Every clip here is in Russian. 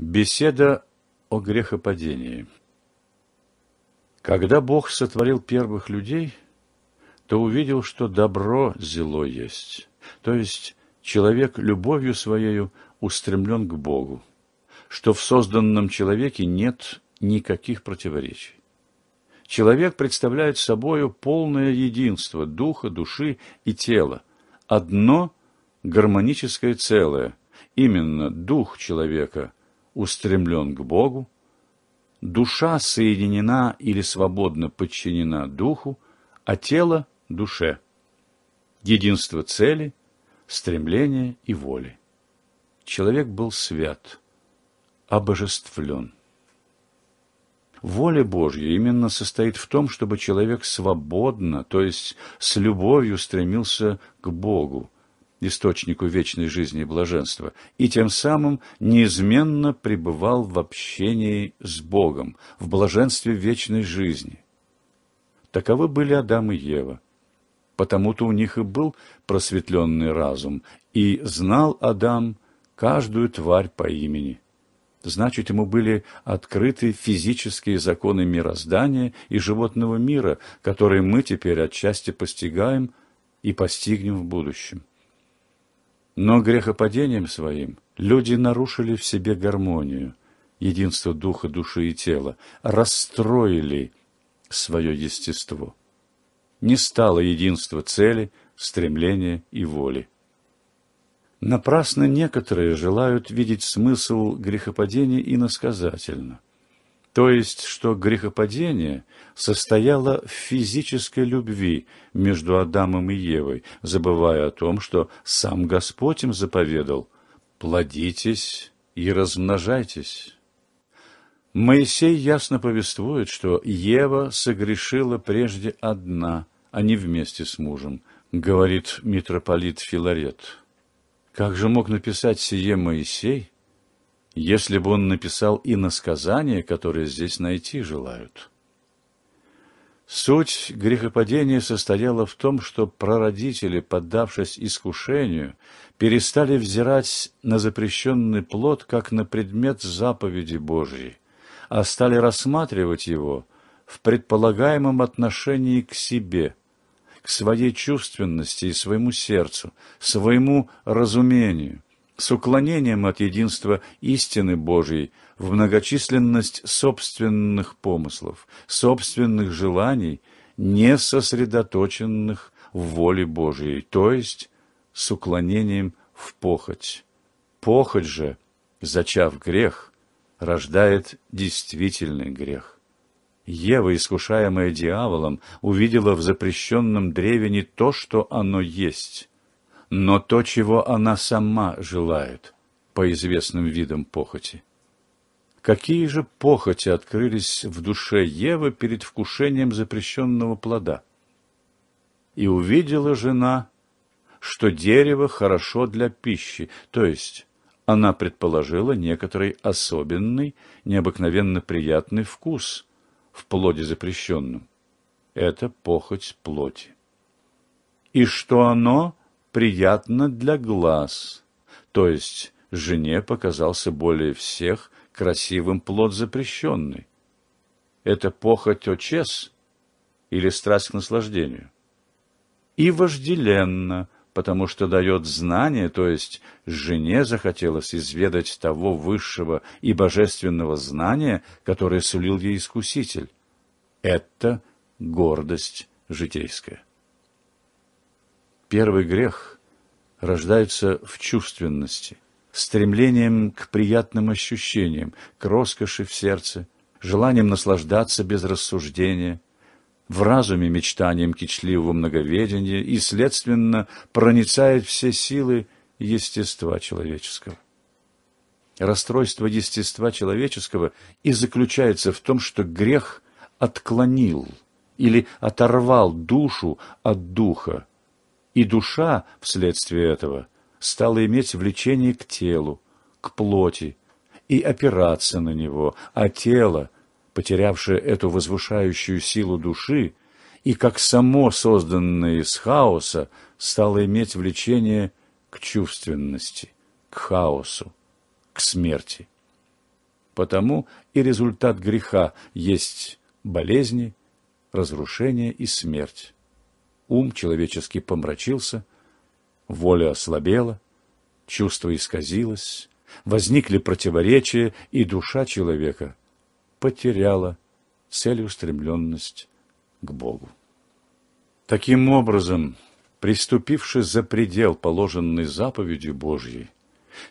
Беседа о грехопадении Когда Бог сотворил первых людей, то увидел, что добро зело есть, то есть человек любовью своею устремлен к Богу, что в созданном человеке нет никаких противоречий. Человек представляет собою полное единство духа, души и тела, одно гармоническое целое, именно дух человека – устремлен к Богу, душа соединена или свободно подчинена духу, а тело – душе. Единство цели, стремления и воли. Человек был свят, обожествлен. Воля Божья именно состоит в том, чтобы человек свободно, то есть с любовью стремился к Богу, источнику вечной жизни и блаженства, и тем самым неизменно пребывал в общении с Богом, в блаженстве вечной жизни. Таковы были Адам и Ева. Потому-то у них и был просветленный разум, и знал Адам каждую тварь по имени. Значит, ему были открыты физические законы мироздания и животного мира, которые мы теперь отчасти постигаем и постигнем в будущем. Но грехопадением своим люди нарушили в себе гармонию, единство духа, души и тела, расстроили свое естество. Не стало единства цели, стремления и воли. Напрасно некоторые желают видеть смысл грехопадения иносказательно. То есть, что грехопадение состояло в физической любви между Адамом и Евой, забывая о том, что сам Господь им заповедал «плодитесь и размножайтесь». Моисей ясно повествует, что Ева согрешила прежде одна, а не вместе с мужем, говорит митрополит Филарет. Как же мог написать сие Моисей, если бы он написал и на иносказания, которые здесь найти желают. Суть грехопадения состояла в том, что прародители, поддавшись искушению, перестали взирать на запрещенный плод как на предмет заповеди Божьей, а стали рассматривать его в предполагаемом отношении к себе, к своей чувственности и своему сердцу, своему разумению – с уклонением от единства истины Божией в многочисленность собственных помыслов, собственных желаний, не сосредоточенных в воле Божией, то есть с уклонением в похоть. Похоть же, зачав грех, рождает действительный грех. Ева, искушаемая дьяволом, увидела в запрещенном древе не то, что оно есть – но то, чего она сама желает, по известным видам похоти. Какие же похоти открылись в душе Евы перед вкушением запрещенного плода? И увидела жена, что дерево хорошо для пищи, то есть она предположила некоторый особенный, необыкновенно приятный вкус в плоде запрещенном. Это похоть плоти. И что оно приятно для глаз, то есть жене показался более всех красивым плод запрещенный. Это похоть очес или страсть к наслаждению. И вожделенно, потому что дает знание, то есть жене захотелось изведать того высшего и божественного знания, которое сулил ей искуситель. Это гордость житейская. Первый грех рождается в чувственности, стремлением к приятным ощущениям, к роскоши в сердце, желанием наслаждаться без рассуждения, в разуме мечтанием кичливого многоведения и, следственно, проницает все силы естества человеческого. Расстройство естества человеческого и заключается в том, что грех отклонил или оторвал душу от духа, и душа вследствие этого стала иметь влечение к телу, к плоти и опираться на него, а тело, потерявшее эту возвышающую силу души, и как само созданное из хаоса, стало иметь влечение к чувственности, к хаосу, к смерти. Потому и результат греха есть болезни, разрушение и смерть ум человеческий помрачился, воля ослабела, чувство исказилось, возникли противоречия, и душа человека потеряла целеустремленность к Богу. Таким образом, приступивши за предел, положенный заповедью Божьей,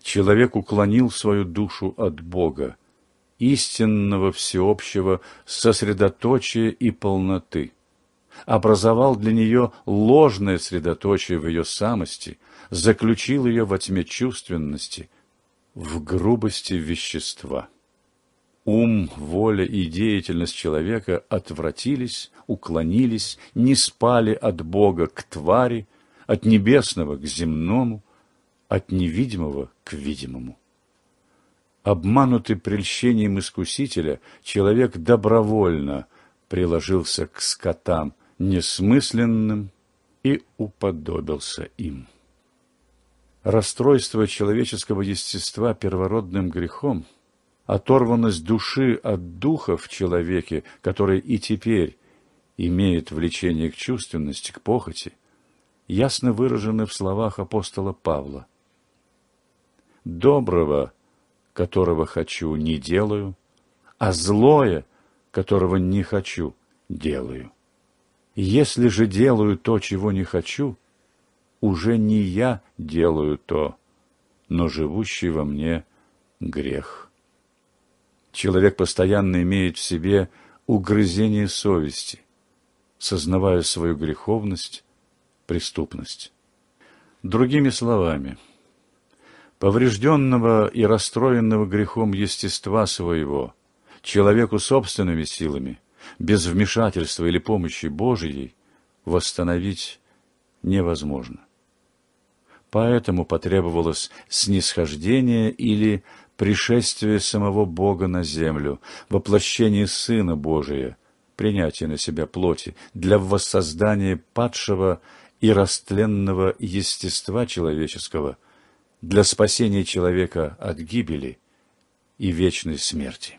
человек уклонил свою душу от Бога, истинного всеобщего сосредоточия и полноты – образовал для нее ложное средоточие в ее самости, заключил ее во тьме чувственности, в грубости вещества. Ум, воля и деятельность человека отвратились, уклонились, не спали от Бога к твари, от небесного к земному, от невидимого к видимому. Обманутый прельщением искусителя, человек добровольно приложился к скотам – несмысленным и уподобился им. Расстройство человеческого естества первородным грехом, оторванность души от духа в человеке, который и теперь имеет влечение к чувственности, к похоти, ясно выражены в словах апостола Павла. «Доброго, которого хочу, не делаю, а злое, которого не хочу, делаю». Если же делаю то, чего не хочу, уже не я делаю то, но живущий во мне грех. Человек постоянно имеет в себе угрызение совести, сознавая свою греховность, преступность. Другими словами, поврежденного и расстроенного грехом естества своего, человеку собственными силами – без вмешательства или помощи Божией восстановить невозможно. Поэтому потребовалось снисхождение или пришествие самого Бога на землю, воплощение Сына Божия, принятие на себя плоти для воссоздания падшего и растленного естества человеческого, для спасения человека от гибели и вечной смерти.